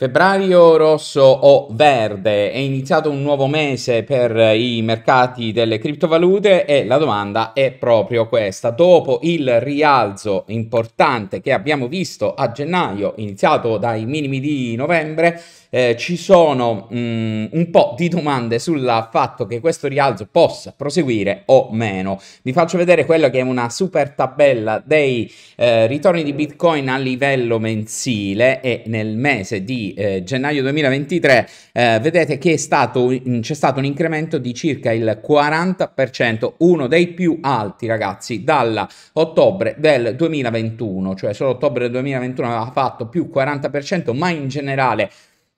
Febbraio rosso o verde, è iniziato un nuovo mese per i mercati delle criptovalute e la domanda è proprio questa. Dopo il rialzo importante che abbiamo visto a gennaio, iniziato dai minimi di novembre, eh, ci sono mm, un po' di domande sul fatto che questo rialzo possa proseguire o meno. Vi faccio vedere quella che è una super tabella dei eh, ritorni di Bitcoin a livello mensile e nel mese di eh, gennaio 2023 eh, vedete che stato, mm, c'è stato un incremento di circa il 40%, uno dei più alti ragazzi dall'ottobre del 2021, cioè solo ottobre del 2021 aveva fatto più 40%, ma in generale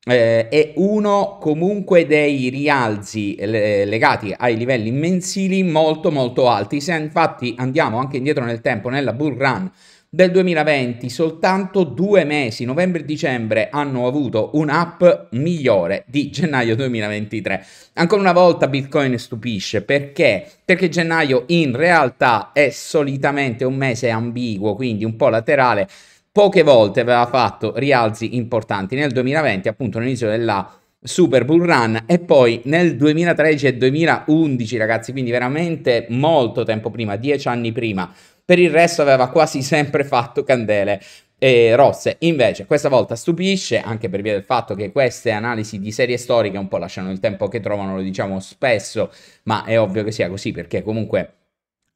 eh, è uno comunque dei rialzi eh, legati ai livelli mensili molto molto alti. Se infatti andiamo anche indietro nel tempo, nella bull run del 2020, soltanto due mesi, novembre e dicembre, hanno avuto un'app migliore di gennaio 2023. Ancora una volta Bitcoin stupisce perché? Perché gennaio in realtà è solitamente un mese ambiguo, quindi un po' laterale poche volte aveva fatto rialzi importanti nel 2020, appunto all'inizio della Super Bull Run e poi nel 2013 e 2011 ragazzi, quindi veramente molto tempo prima, dieci anni prima. Per il resto aveva quasi sempre fatto candele eh, rosse. Invece questa volta stupisce anche per via del fatto che queste analisi di serie storiche un po' lasciano il tempo che trovano, lo diciamo spesso, ma è ovvio che sia così perché comunque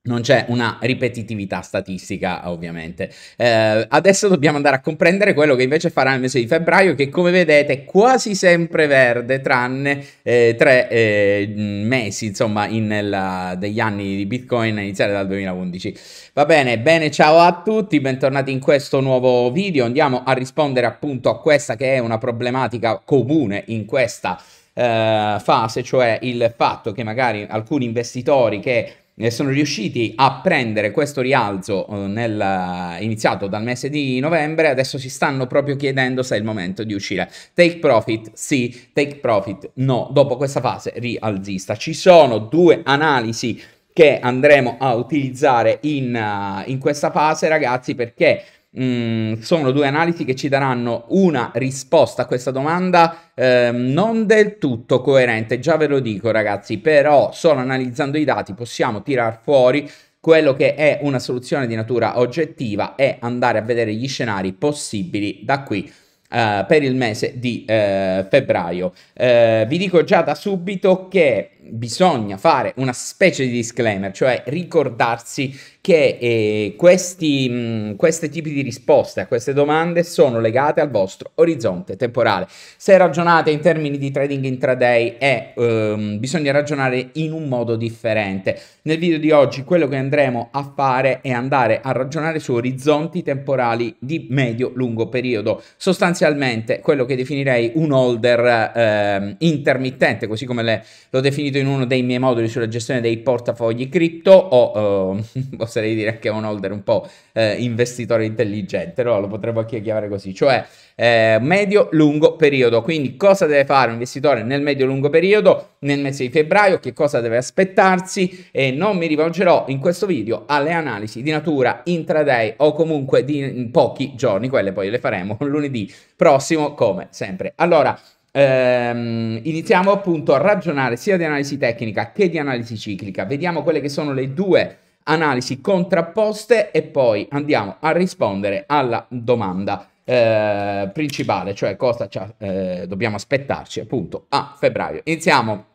non c'è una ripetitività statistica, ovviamente. Eh, adesso dobbiamo andare a comprendere quello che invece farà il mese di febbraio, che come vedete è quasi sempre verde, tranne eh, tre eh, mesi, insomma, in, nella, degli anni di Bitcoin, a iniziare dal 2011. Va bene, bene, ciao a tutti, bentornati in questo nuovo video. Andiamo a rispondere appunto a questa che è una problematica comune in questa eh, fase, cioè il fatto che magari alcuni investitori che sono riusciti a prendere questo rialzo eh, nel, iniziato dal mese di novembre, adesso si stanno proprio chiedendo se è il momento di uscire. Take profit sì, take profit no, dopo questa fase rialzista. Ci sono due analisi che andremo a utilizzare in, eh, in questa fase, ragazzi, perché Mm, sono due analisi che ci daranno una risposta a questa domanda eh, non del tutto coerente, già ve lo dico ragazzi, però solo analizzando i dati possiamo tirar fuori quello che è una soluzione di natura oggettiva e andare a vedere gli scenari possibili da qui Uh, per il mese di uh, febbraio. Uh, vi dico già da subito che bisogna fare una specie di disclaimer, cioè ricordarsi che eh, questi, mh, mm, tipi di risposte a queste domande sono legate al vostro orizzonte temporale. Se ragionate in termini di trading intraday, è, ehm, bisogna ragionare in un modo differente. Nel video di oggi quello che andremo a fare è andare a ragionare su orizzonti temporali di medio-lungo periodo, sostanzialmente quello che definirei un holder ehm, intermittente, così come le, l'ho definito inserito in uno dei miei moduli sulla gestione dei portafogli cripto o eh, oserei dire anche un holder un po' eh, investitore intelligente, no? lo potremmo anche chiamare così, cioè eh, medio-lungo periodo. Quindi cosa deve fare un investitore nel medio-lungo periodo, nel mese di febbraio, che cosa deve aspettarsi e non mi rivolgerò in questo video alle analisi di natura intraday o comunque di pochi giorni, quelle poi le faremo lunedì prossimo come sempre. Allora, Ehm, iniziamo appunto a ragionare sia di analisi tecnica che di analisi ciclica. Vediamo quelle che sono le due analisi contrapposte e poi andiamo a rispondere alla domanda eh, principale, cioè cosa eh, dobbiamo aspettarci appunto a febbraio. Iniziamo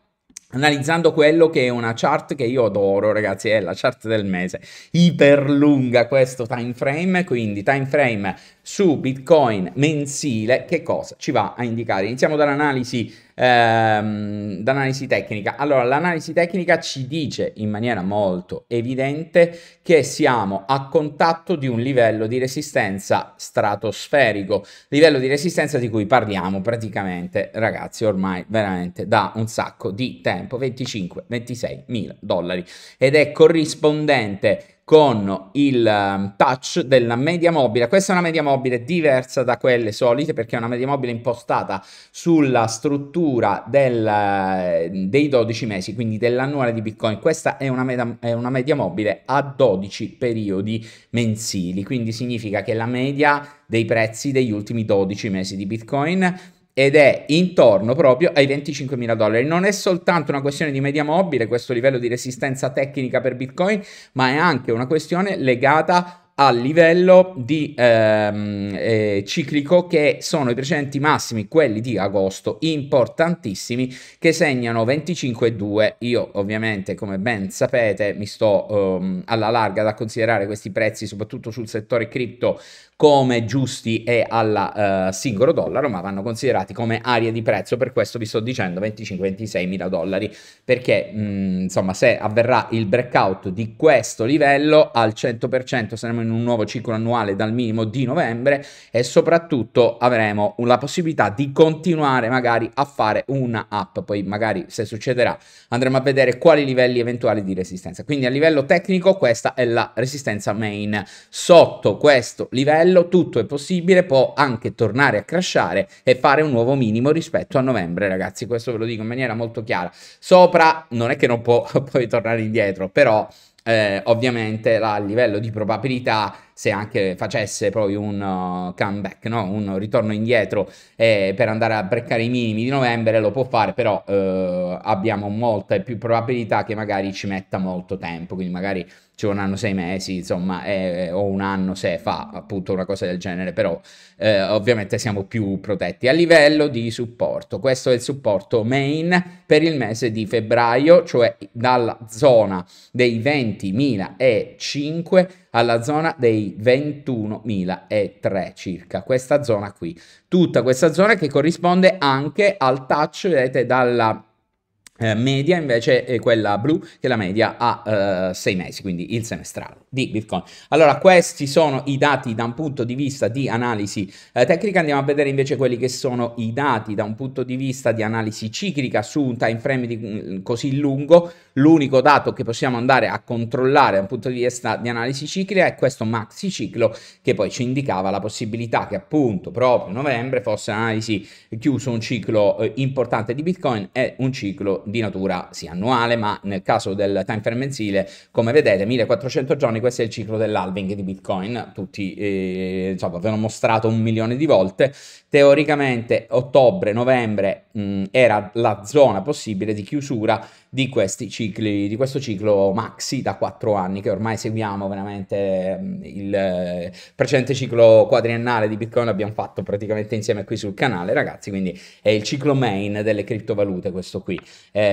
analizzando quello che è una chart che io adoro, ragazzi, è la chart del mese, iperlunga questo time frame, quindi time frame su Bitcoin mensile, che cosa ci va a indicare? Iniziamo dall'analisi, ehm, dall'analisi tecnica. Allora, l'analisi tecnica ci dice in maniera molto evidente che siamo a contatto di un livello di resistenza stratosferico, livello di resistenza di cui parliamo praticamente, ragazzi, ormai veramente da un sacco di tempo, 25-26 mila dollari, ed è corrispondente con il um, touch della media mobile. Questa è una media mobile diversa da quelle solite perché è una media mobile impostata sulla struttura del, eh, dei 12 mesi, quindi dell'annuale di Bitcoin. Questa è una, meta, è una media mobile a 12 periodi mensili, quindi significa che la media dei prezzi degli ultimi 12 mesi di Bitcoin ed è intorno proprio ai 25.000 dollari. Non è soltanto una questione di media mobile, questo livello di resistenza tecnica per Bitcoin, ma è anche una questione legata al livello di, ehm, eh, ciclico che sono i precedenti massimi, quelli di agosto, importantissimi, che segnano 25,2. Io ovviamente, come ben sapete, mi sto ehm, alla larga da considerare questi prezzi, soprattutto sul settore cripto, come giusti e al eh, singolo dollaro, ma vanno considerati come area di prezzo, per questo vi sto dicendo 25-26 mila dollari, perché mh, mm, insomma se avverrà il breakout di questo livello al 100% saremo in in un nuovo ciclo annuale dal minimo di novembre e soprattutto avremo la possibilità di continuare magari a fare una app, poi magari se succederà andremo a vedere quali livelli eventuali di resistenza. Quindi a livello tecnico questa è la resistenza main. Sotto questo livello tutto è possibile, può anche tornare a crashare e fare un nuovo minimo rispetto a novembre, ragazzi, questo ve lo dico in maniera molto chiara. Sopra non è che non può poi tornare indietro, però eh, ovviamente là, a livello di probabilità se anche facesse poi un uh, comeback, no? un ritorno indietro eh, per andare a breccare i minimi di novembre, lo può fare, però eh, abbiamo molte più probabilità che magari ci metta molto tempo, quindi magari ci vorranno sei mesi, insomma, eh, eh, o un anno se fa appunto una cosa del genere, però eh, ovviamente siamo più protetti. A livello di supporto, questo è il supporto main per il mese di febbraio, cioè dalla zona dei 20.005 alla zona dei 21.003 circa, questa zona qui. Tutta questa zona che corrisponde anche al touch, vedete, dalla eh, media invece è quella blu che la media a 6 eh, mesi, quindi il semestrale di Bitcoin. Allora questi sono i dati da un punto di vista di analisi eh, tecnica, andiamo a vedere invece quelli che sono i dati da un punto di vista di analisi ciclica su un time frame di, mm, così lungo. L'unico dato che possiamo andare a controllare da un punto di vista di analisi ciclica è questo maxi ciclo che poi ci indicava la possibilità che appunto proprio novembre fosse analisi chiuso un ciclo eh, importante di Bitcoin e un ciclo di natura sia annuale, ma nel caso del time frame mensile, come vedete, 1400 giorni, questo è il ciclo dell'halving di Bitcoin, tutti, eh, insomma, ve l'ho mostrato un milione di volte, teoricamente ottobre, novembre mh, mm, era la zona possibile di chiusura di questi cicli, di questo ciclo maxi da 4 anni, che ormai seguiamo veramente mh, mm, il eh, precedente ciclo quadriennale di Bitcoin, l'abbiamo fatto praticamente insieme qui sul canale, ragazzi, quindi è il ciclo main delle criptovalute questo qui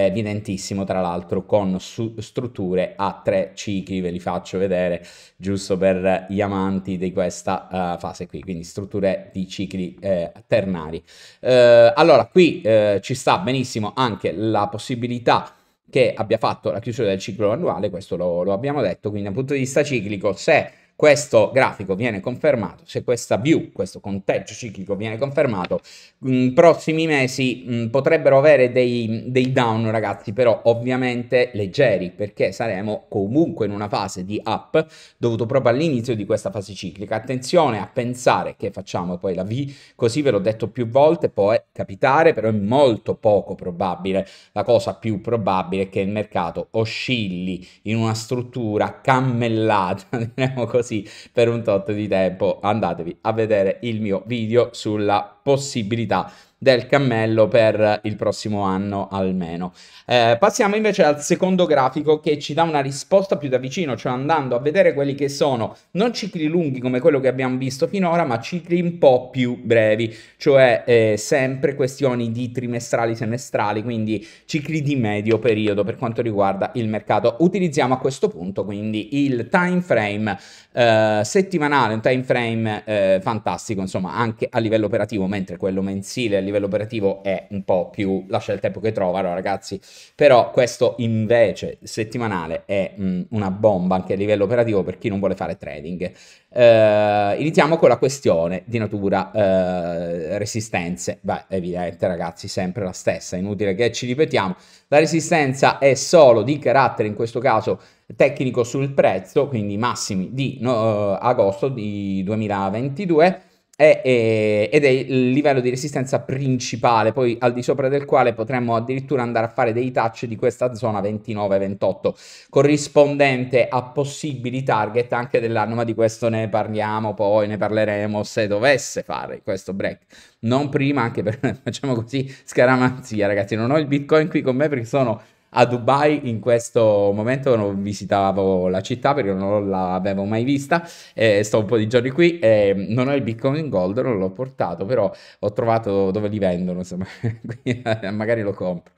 evidentissimo tra l'altro con su- strutture a tre cicli, ve li faccio vedere giusto per gli amanti di questa uh, fase qui, quindi strutture di cicli eh, ternari. Eh, allora qui eh, ci sta benissimo anche la possibilità che abbia fatto la chiusura del ciclo annuale, questo lo, lo abbiamo detto, quindi dal punto di vista ciclico se questo grafico viene confermato, se questa view, questo conteggio ciclico viene confermato, in prossimi mesi mh, mm, potrebbero avere dei, dei down ragazzi, però ovviamente leggeri, perché saremo comunque in una fase di up dovuto proprio all'inizio di questa fase ciclica. Attenzione a pensare che facciamo poi la V, così ve l'ho detto più volte, può eh, capitare, però è molto poco probabile. La cosa più probabile è che il mercato oscilli in una struttura cammellata, diciamo così, così per un tot di tempo andatevi a vedere il mio video sulla possibilità del cammello per il prossimo anno almeno. Eh, passiamo invece al secondo grafico che ci dà una risposta più da vicino, cioè andando a vedere quelli che sono non cicli lunghi come quello che abbiamo visto finora, ma cicli un po' più brevi, cioè eh, sempre questioni di trimestrali, semestrali, quindi cicli di medio periodo per quanto riguarda il mercato. Utilizziamo a questo punto quindi il time frame eh, settimanale, un time frame eh, fantastico, insomma, anche a livello operativo, mentre quello mensile livello operativo è un po' più lascia il tempo che trova, allora ragazzi, però questo invece settimanale è mh, una bomba anche a livello operativo per chi non vuole fare trading. Eh, iniziamo con la questione di natura eh, resistenze, beh evidente ragazzi, sempre la stessa, inutile che ci ripetiamo, la resistenza è solo di carattere in questo caso tecnico sul prezzo, quindi massimi di no, eh, agosto di 2022 è, è, ed è il livello di resistenza principale, poi al di sopra del quale potremmo addirittura andare a fare dei touch di questa zona 29-28, corrispondente a possibili target anche dell'anno, ma di questo ne parliamo poi, ne parleremo se dovesse fare questo break. Non prima, anche perché facciamo così scaramanzia, ragazzi, non ho il bitcoin qui con me perché sono a Dubai in questo momento non visitavo la città perché non l'avevo mai vista eh, sto un po' di giorni qui eh, non ho il bitcoin in gold non l'ho portato però ho trovato dove li vendono insomma eh, magari lo compro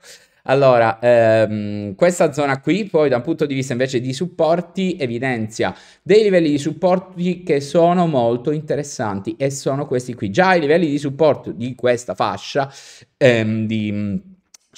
allora, ehm, questa zona qui, poi da un punto di vista invece di supporti, evidenzia dei livelli di supporti che sono molto interessanti e sono questi qui. Già i livelli di supporto di questa fascia ehm, di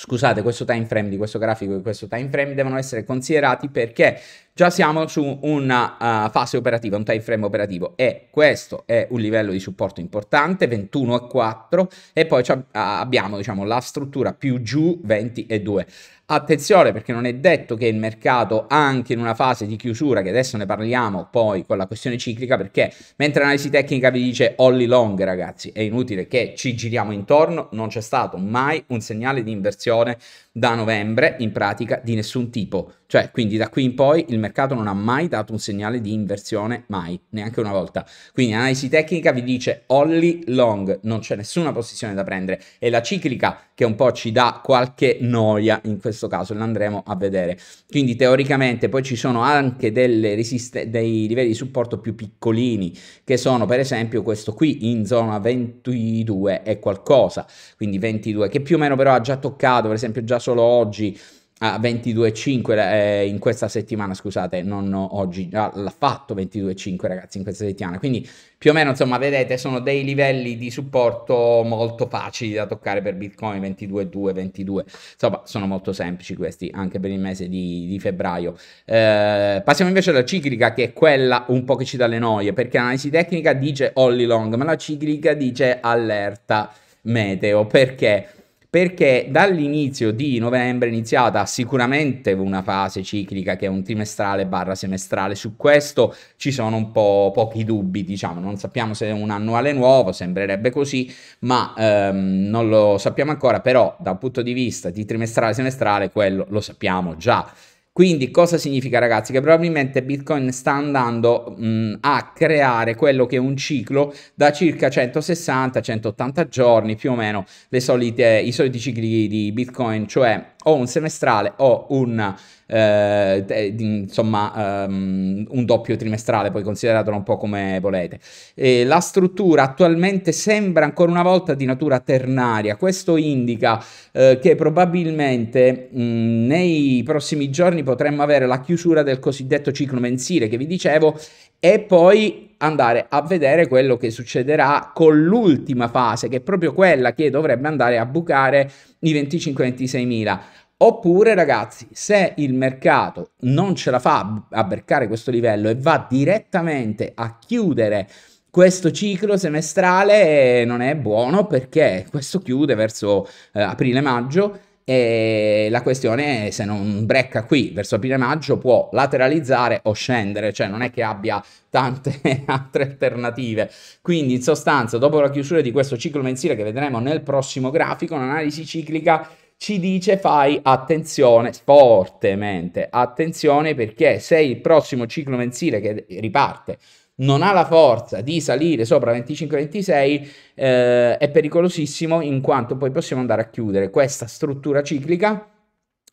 scusate, questo time frame di questo grafico e questo time frame devono essere considerati perché già siamo su una uh, fase operativa, un time frame operativo e questo è un livello di supporto importante, 21 e 4 e poi abbiamo diciamo, la struttura più giù 20 e 2. Attenzione perché non è detto che il mercato anche in una fase di chiusura, che adesso ne parliamo poi con la questione ciclica, perché mentre l'analisi tecnica vi dice only long ragazzi, è inutile che ci giriamo intorno, non c'è stato mai un segnale di inversione da novembre in pratica di nessun tipo. Cioè, quindi da qui in poi il mercato non ha mai dato un segnale di inversione, mai, neanche una volta. Quindi analisi tecnica vi dice only long, non c'è nessuna posizione da prendere. È la ciclica che un po' ci dà qualche noia in questo caso, l'andremo a vedere. Quindi teoricamente poi ci sono anche resiste- dei livelli di supporto più piccolini, che sono per esempio questo qui in zona 22 e qualcosa, quindi 22, che più o meno però ha già toccato, per esempio già solo oggi a 22,5 eh, in questa settimana, scusate, non oggi, ah, l'ha fatto 22,5 ragazzi in questa settimana, quindi più o meno insomma vedete sono dei livelli di supporto molto facili da toccare per Bitcoin, 22,2, 22, insomma sono molto semplici questi anche per il mese di, di febbraio. Eh, passiamo invece alla ciclica che è quella un po' che ci dà le noie, perché l'analisi tecnica dice all long, ma la ciclica dice allerta meteo, perché? perché dall'inizio di novembre è iniziata sicuramente una fase ciclica che è un trimestrale barra semestrale, su questo ci sono un po' pochi dubbi, diciamo, non sappiamo se è un annuale nuovo, sembrerebbe così, ma ehm, non lo sappiamo ancora, però dal punto di vista di trimestrale semestrale quello lo sappiamo già. Quindi cosa significa ragazzi? Che probabilmente Bitcoin sta andando mh, mm, a creare quello che è un ciclo da circa 160-180 giorni più o meno solite, i soliti cicli di Bitcoin, cioè o un semestrale o un, eh, insomma, um, un doppio trimestrale, poi consideratelo un po' come volete. E la struttura attualmente sembra ancora una volta di natura ternaria, questo indica eh, che probabilmente mh, nei prossimi giorni potremmo avere la chiusura del cosiddetto ciclo mensile che vi dicevo e poi andare a vedere quello che succederà con l'ultima fase, che è proprio quella che dovrebbe andare a bucare i 25-26 mila. Oppure ragazzi, se il mercato non ce la fa a bercare questo livello e va direttamente a chiudere questo ciclo semestrale, non è buono perché questo chiude verso eh, aprile-maggio e la questione è se non brecca qui verso aprile maggio può lateralizzare o scendere, cioè non è che abbia tante altre alternative. Quindi in sostanza, dopo la chiusura di questo ciclo mensile che vedremo nel prossimo grafico, un'analisi ciclica ci dice fai attenzione, fortemente attenzione, perché se il prossimo ciclo mensile che riparte non ha la forza di salire sopra 25-26 eh, è pericolosissimo in quanto poi possiamo andare a chiudere questa struttura ciclica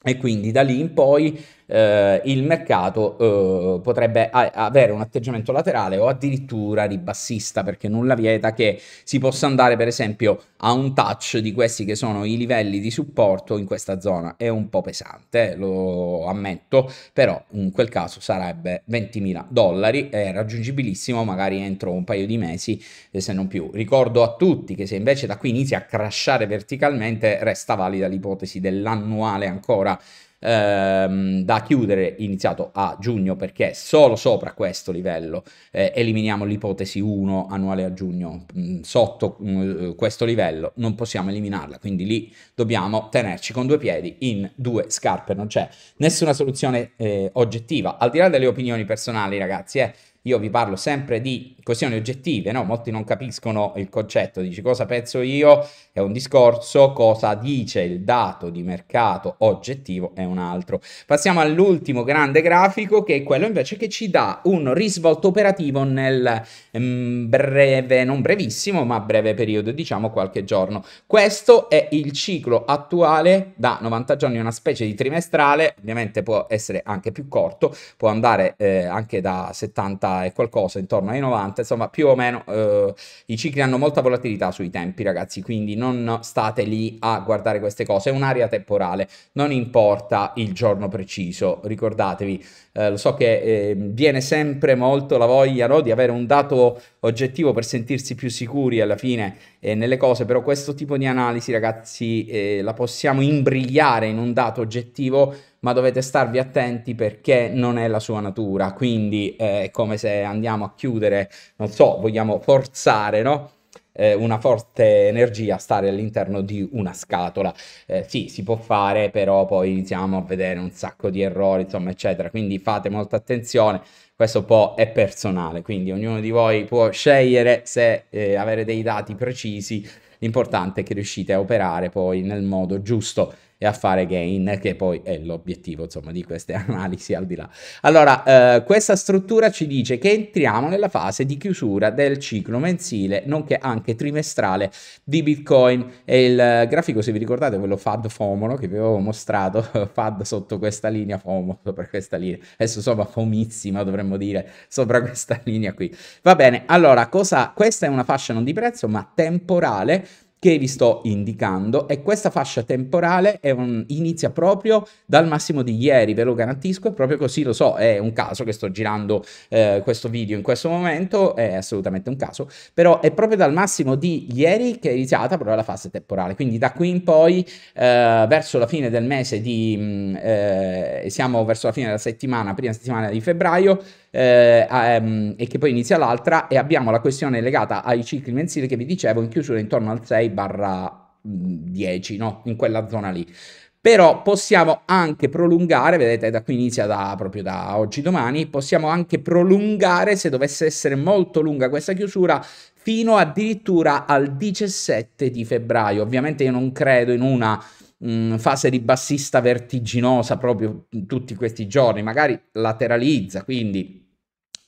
e quindi da lì in poi eh, il mercato eh, potrebbe a- avere un atteggiamento laterale o addirittura ribassista, perché nulla vieta che si possa andare, per esempio, a un touch di questi che sono i livelli di supporto in questa zona. È un po' pesante, eh, lo ammetto, però in quel caso sarebbe 20.000 dollari, è raggiungibilissimo magari entro un paio di mesi, eh, se non più. Ricordo a tutti che se invece da qui inizia a crashare verticalmente, resta valida l'ipotesi dell'annuale ancora ehm, da chiudere iniziato a giugno perché solo sopra questo livello eh, eliminiamo l'ipotesi 1 annuale a giugno, mm, sotto mh, mm, questo livello non possiamo eliminarla, quindi lì dobbiamo tenerci con due piedi in due scarpe, non c'è nessuna soluzione eh, oggettiva, al di là delle opinioni personali ragazzi, eh, io vi parlo sempre di questioni oggettive, no? molti non capiscono il concetto, dici cosa penso io è un discorso, cosa dice il dato di mercato oggettivo è un altro. Passiamo all'ultimo grande grafico che è quello invece che ci dà un risvolto operativo nel mm, breve, non brevissimo, ma breve periodo, diciamo qualche giorno. Questo è il ciclo attuale da 90 giorni, una specie di trimestrale, ovviamente può essere anche più corto, può andare eh, anche da 70 80 e qualcosa, intorno ai 90, insomma più o meno eh, i cicli hanno molta volatilità sui tempi ragazzi, quindi non state lì a guardare queste cose, è un'area temporale, non importa il giorno preciso, ricordatevi eh, lo so che eh, viene sempre molto la voglia no, di avere un dato oggettivo per sentirsi più sicuri alla fine eh, nelle cose, però questo tipo di analisi ragazzi eh, la possiamo imbrigliare in un dato oggettivo, ma dovete starvi attenti perché non è la sua natura, quindi eh, è come se andiamo a chiudere, non so, vogliamo forzare, no? eh, una forte energia stare all'interno di una scatola. Eh, sì, si può fare, però poi iniziamo a vedere un sacco di errori, insomma, eccetera. Quindi fate molta attenzione. Questo po' è personale, quindi ognuno di voi può scegliere se eh, avere dei dati precisi. L'importante è che riuscite a operare poi nel modo giusto e a fare gain, che poi è l'obiettivo insomma di queste analisi al di là. Allora, eh, questa struttura ci dice che entriamo nella fase di chiusura del ciclo mensile, nonché anche trimestrale di Bitcoin e il grafico, se vi ricordate, quello FAD FOMO che vi avevo mostrato, FAD sotto questa linea, FOMO sopra questa linea, adesso insomma FOMissima dovremmo dire, sopra questa linea qui. Va bene, allora, cosa, questa è una fascia non di prezzo ma temporale che vi sto indicando e questa fascia temporale un, inizia proprio dal massimo di ieri, ve lo garantisco, è proprio così, lo so, è un caso che sto girando eh, questo video in questo momento, è assolutamente un caso, però è proprio dal massimo di ieri che è iniziata proprio la fase temporale, quindi da qui in poi eh, verso la fine del mese di, mh, mm, eh, siamo verso la fine della settimana, prima settimana di febbraio, eh, ehm, e che poi inizia l'altra e abbiamo la questione legata ai cicli mensili che vi dicevo in chiusura intorno al 6 barra 10, no? In quella zona lì. Però possiamo anche prolungare, vedete da qui inizia da, proprio da oggi domani, possiamo anche prolungare se dovesse essere molto lunga questa chiusura fino addirittura al 17 di febbraio. Ovviamente io non credo in una mh, fase ribassista vertiginosa proprio tutti questi giorni, magari lateralizza, quindi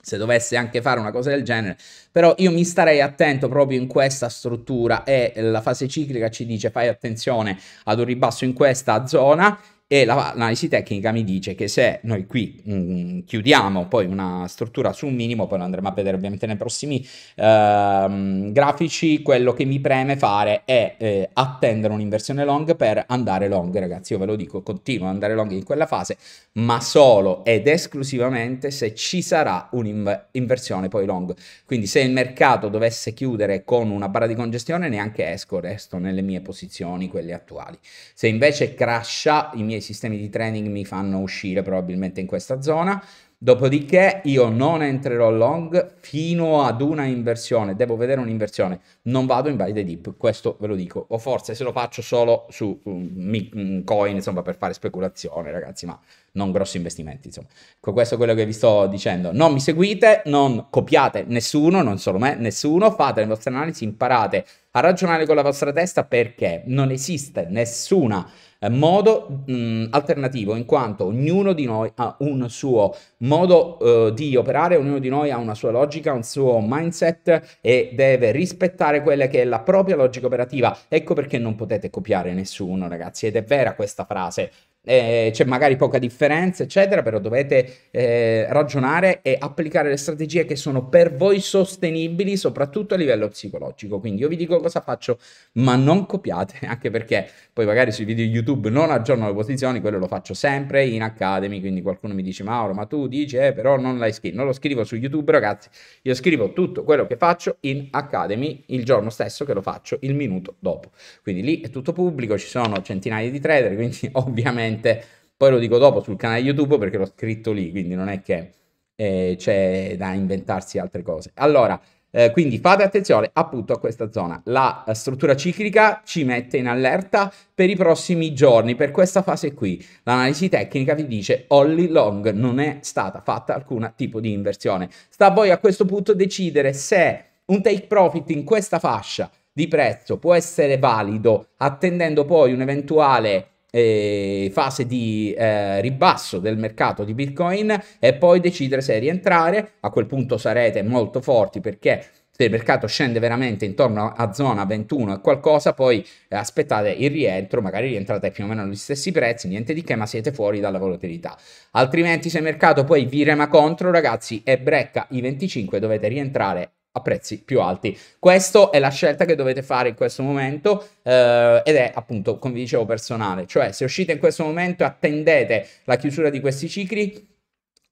se dovesse anche fare una cosa del genere, però io mi starei attento proprio in questa struttura e la fase ciclica ci dice fai attenzione ad un ribasso in questa zona e l'analisi tecnica mi dice che se noi qui mh, mm, chiudiamo poi una struttura su un minimo, poi lo andremo a vedere ovviamente nei prossimi ehm, grafici, quello che mi preme fare è eh, attendere un'inversione long per andare long, ragazzi, io ve lo dico, continuo ad andare long in quella fase, ma solo ed esclusivamente se ci sarà un'inversione poi long. Quindi se il mercato dovesse chiudere con una barra di congestione neanche esco, resto nelle mie posizioni, quelle attuali. Se invece crasha i miei miei sistemi di training mi fanno uscire probabilmente in questa zona. Dopodiché io non entrerò long fino ad una inversione, devo vedere un'inversione, non vado in buy the dip, questo ve lo dico, o forse se lo faccio solo su um, coin, insomma per fare speculazione ragazzi, ma non grossi investimenti insomma. Con Questo è quello che vi sto dicendo, non mi seguite, non copiate nessuno, non solo me, nessuno, fate le vostre analisi, imparate a ragionare con la vostra testa perché non esiste nessun eh, modo mh, alternativo in quanto ognuno di noi ha un suo modo eh, di operare, ognuno di noi ha una sua logica, un suo mindset e deve rispettare quella che è la propria logica operativa. Ecco perché non potete copiare nessuno, ragazzi, ed è vera questa frase eh, c'è magari poca differenza, eccetera, però dovete eh, ragionare e applicare le strategie che sono per voi sostenibili, soprattutto a livello psicologico. Quindi io vi dico cosa faccio, ma non copiate, anche perché poi magari sui video YouTube non aggiorno le posizioni, quello lo faccio sempre in Academy, quindi qualcuno mi dice Mauro, ma tu dici, eh, però non l'hai scritto, non lo scrivo su YouTube, ragazzi, io scrivo tutto quello che faccio in Academy il giorno stesso che lo faccio il minuto dopo. Quindi lì è tutto pubblico, ci sono centinaia di trader, quindi ovviamente sicuramente. Poi lo dico dopo sul canale YouTube perché l'ho scritto lì, quindi non è che eh, c'è da inventarsi altre cose. Allora, eh, quindi fate attenzione appunto a questa zona. La eh, struttura ciclica ci mette in allerta per i prossimi giorni, per questa fase qui. L'analisi tecnica vi dice Olly Long non è stata fatta alcun tipo di inversione. Sta a voi a questo punto decidere se un take profit in questa fascia di prezzo può essere valido attendendo poi un'eventuale eh, fase di eh, ribasso del mercato di Bitcoin e poi decidere se rientrare. A quel punto sarete molto forti perché se il mercato scende veramente intorno a zona 21 e qualcosa, poi eh, aspettate il rientro, magari rientrate più o meno agli stessi prezzi, niente di che, ma siete fuori dalla volatilità. Altrimenti se il mercato poi vi rema contro, ragazzi, e brecca i 25, dovete rientrare a prezzi più alti. Questa è la scelta che dovete fare in questo momento eh, ed è appunto, come vi dicevo, personale. Cioè, se uscite in questo momento e attendete la chiusura di questi cicli,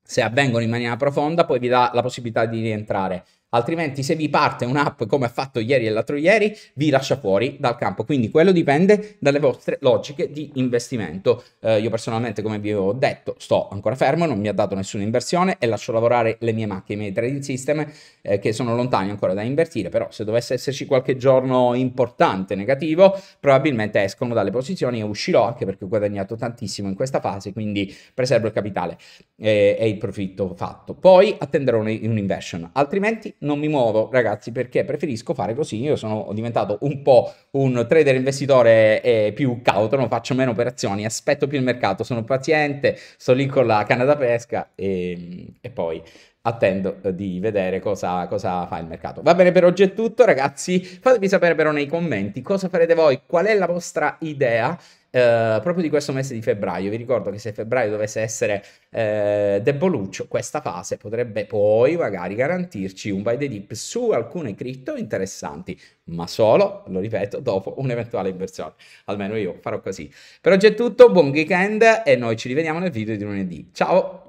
se avvengono in maniera profonda, poi vi dà la possibilità di rientrare. Altrimenti se vi parte un'app come ha fatto ieri e l'altro ieri, vi lascia fuori dal campo. Quindi quello dipende dalle vostre logiche di investimento. Eh, io personalmente, come vi ho detto, sto ancora fermo, non mi ha dato nessuna inversione e lascio lavorare le mie macchine, i miei trading system eh, che sono lontani ancora da invertire. Però se dovesse esserci qualche giorno importante negativo, probabilmente escono dalle posizioni e uscirò anche perché ho guadagnato tantissimo in questa fase, quindi preservo il capitale e, eh, e il profitto fatto. Poi attenderò un, un inversion, altrimenti non mi muovo, ragazzi, perché preferisco fare così. Io sono diventato un po' un trader investitore eh, più cauto, non faccio meno operazioni, aspetto più il mercato, sono paziente, sto lì con la canna da pesca e, e poi attendo di vedere cosa, cosa, fa il mercato. Va bene, per oggi è tutto, ragazzi. Fatemi sapere però nei commenti cosa farete voi, qual è la vostra idea eh, proprio di questo mese di febbraio. Vi ricordo che se febbraio dovesse essere eh, deboluccio, questa fase potrebbe poi magari garantirci un buy the dip su alcune cripto interessanti, ma solo, lo ripeto, dopo un'eventuale inversione. Almeno io farò così. Per oggi è tutto, buon weekend e noi ci rivediamo nel video di lunedì. Ciao!